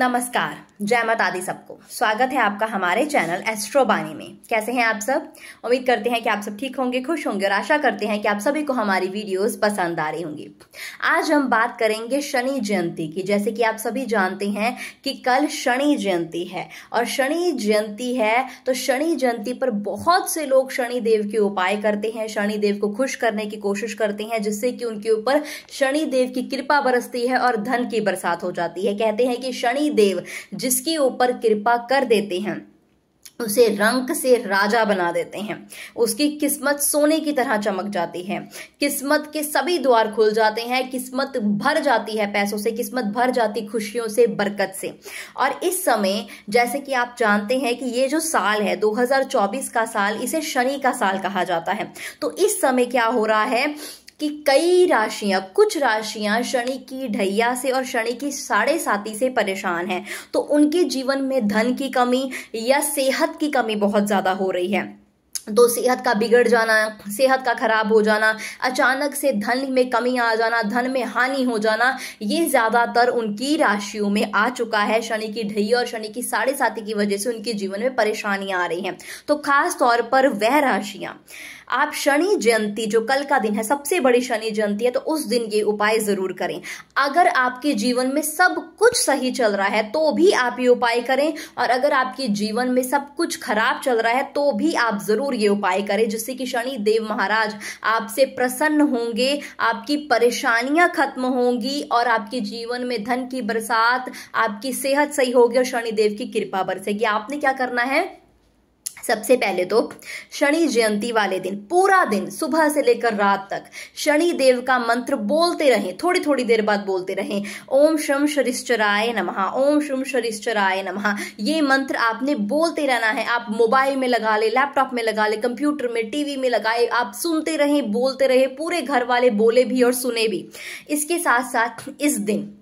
नमस्कार जय माता दी सबको स्वागत है आपका हमारे चैनल एस्ट्रोबानी में कैसे हैं आप सब उम्मीद करते हैं कि आप सब ठीक होंगे खुश होंगे और आशा करते हैं कि आप सभी को हमारी वीडियोस पसंद आ रही होंगी आज हम बात करेंगे शनि जयंती की जैसे कि आप सभी जानते हैं कि कल शनि जयंती है और शनि जयंती है तो शनि जयंती पर बहुत से लोग शनिदेव के उपाय करते हैं शनिदेव को खुश करने की कोशिश करते हैं जिससे कि उनके ऊपर शनिदेव की कृपा बरसती है और धन की बरसात हो जाती है कहते हैं कि शनि देव जिसके ऊपर कृपा कर देते हैं उसे रंक से राजा बना देते हैं उसकी किस्मत सोने की तरह चमक जाती है किस्मत के सभी द्वार खुल जाते हैं किस्मत भर जाती है पैसों से किस्मत भर जाती खुशियों से बरकत से और इस समय जैसे कि आप जानते हैं कि ये जो साल है 2024 का साल इसे शनि का साल कहा जाता है तो इस समय क्या हो रहा है कि कई राशियां कुछ राशियां शनि की ढैया से और शनि की साढ़े साथी से परेशान हैं तो उनके जीवन में धन की कमी या सेहत की कमी बहुत ज़्यादा हो रही है तो सेहत का बिगड़ जाना सेहत का खराब हो जाना अचानक से धन में कमी आ जाना धन में हानि हो जाना ये ज्यादातर उनकी राशियों में आ चुका है शनि की ढही और शनि की साढ़े साथी की वजह से उनके जीवन में परेशानियां आ रही हैं तो खास तौर पर वह राशियां आप शनि जयंती जो कल का दिन है सबसे बड़ी शनि जयंती है तो उस दिन ये उपाय जरूर करें अगर आपके जीवन में सब कुछ सही चल रहा है तो भी आप ये उपाय करें और अगर आपके जीवन में सब कुछ खराब चल रहा है तो भी आप जरूर ये उपाय करें जिससे कि शनि देव महाराज आपसे प्रसन्न होंगे आपकी परेशानियां खत्म होंगी और आपके जीवन में धन की बरसात आपकी सेहत सही होगी और शनिदेव की कृपा बरसेगी आपने क्या करना है सबसे पहले तो शनि जयंती वाले दिन पूरा दिन सुबह से लेकर रात तक शनि देव का मंत्र बोलते रहें थोड़ी थोड़ी देर बाद बोलते रहें ओम श्रम शरिश्चराय नमः ओम श्रम शरिश्चराय नमः ये मंत्र आपने बोलते रहना है आप मोबाइल में लगा ले लैपटॉप में लगा ले कंप्यूटर में टीवी में लगाए आप सुनते रहें बोलते रहे पूरे घर वाले बोले भी और सुने भी इसके साथ साथ इस दिन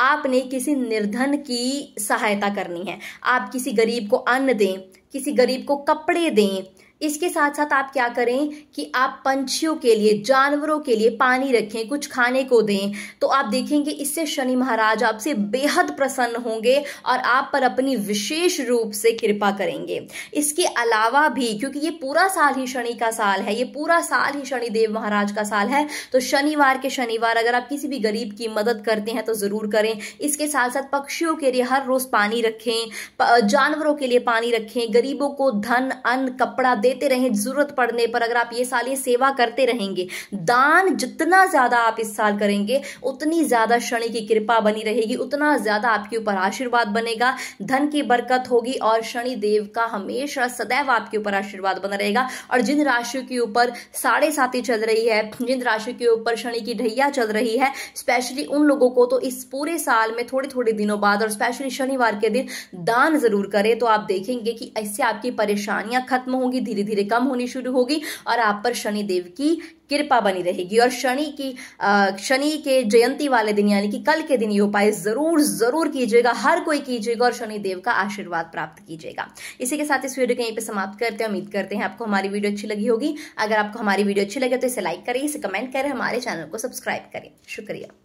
आपने किसी निर्धन की सहायता करनी है आप किसी गरीब को अन्न दें किसी गरीब को कपड़े दें इसके साथ साथ आप क्या करें कि आप पंछियों के लिए जानवरों के लिए पानी रखें कुछ खाने को दें तो आप देखेंगे इससे शनि महाराज आपसे बेहद प्रसन्न होंगे और आप पर अपनी विशेष रूप से कृपा करेंगे इसके अलावा भी क्योंकि ये पूरा साल ही शनि का साल है ये पूरा साल ही शनिदेव महाराज का साल है तो शनिवार के शनिवार अगर आप किसी भी गरीब की मदद करते हैं तो ज़रूर करें इसके साथ साथ पक्षियों के लिए हर रोज़ पानी रखें जानवरों के लिए पानी रखें गरीबों को धन अन्न कपड़ा दे देते रहें जरूरत पड़ने पर अगर आप ये साल ये सेवा करते रहेंगे दान जितना ज्यादा आप इस साल करेंगे उतनी ज्यादा शनि की कृपा बनी रहेगी उतना ज्यादा आपके ऊपर आशीर्वाद बनेगा धन की बरकत होगी और शनि देव का हमेशा सदैव आपके ऊपर आशीर्वाद बना रहेगा और जिन राशियों के ऊपर साढ़े साथी चल रही है जिन राशियों के ऊपर शनि की ढैया चल रही है स्पेशली उन लोगों को तो इस पूरे साल में थोड़े थोड़े दिनों बाद और स्पेशली शनिवार के दिन दान जरूर करें तो आप देखेंगे कि ऐसे आपकी परेशानियां खत्म होंगी धीरे धीरे धीरे कम होनी शुरू होगी और आप पर शनि देव की कृपा बनी रहेगी और शनि की शनि के जयंती वाले दिन यानी कि कल के दिन ये उपाय जरूर जरूर कीजिएगा हर कोई कीजिएगा और शनि देव का आशीर्वाद प्राप्त कीजिएगा इसी के साथ इस वीडियो को यहीं पे समाप्त करते हैं उम्मीद करते हैं आपको हमारी वीडियो अच्छी लगी होगी अगर आपको हमारी वीडियो अच्छी लगे तो इसे लाइक करें इसे कमेंट करें हमारे चैनल को सब्सक्राइब करें शुक्रिया